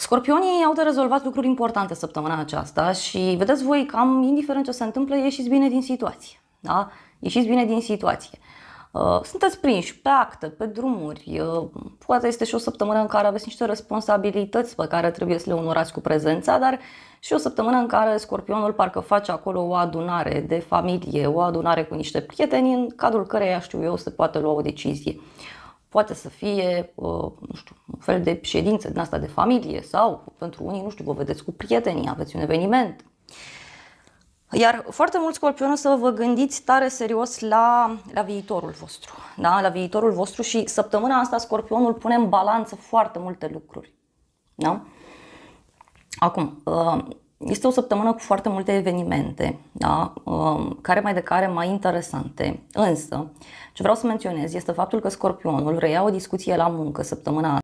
Scorpionii au de rezolvat lucruri importante săptămâna aceasta și vedeți voi cam indiferent ce se întâmplă, ieșiți bine din situație. Da? Ieșiți bine din situație. Uh, sunteți prinși pe acte, pe drumuri, uh, poate este și o săptămână în care aveți niște responsabilități pe care trebuie să le onorați cu prezența, dar și o săptămână în care scorpionul parcă face acolo o adunare de familie, o adunare cu niște prieteni, în cadrul căreia știu eu se poate lua o decizie. Poate să fie, uh, nu știu, fel de ședință din asta de familie sau pentru unii, nu știu, vă vedeți cu prietenii, aveți un eveniment. Iar foarte mulți scorpioni să vă gândiți tare serios la, la viitorul vostru, da? la viitorul vostru și săptămâna asta scorpionul pune în balanță foarte multe lucruri. Da? Acum, uh, este o săptămână cu foarte multe evenimente, da? Uh, care mai de care mai interesante. Însă, ce vreau să menționez este faptul că scorpionul reia o discuție la muncă săptămâna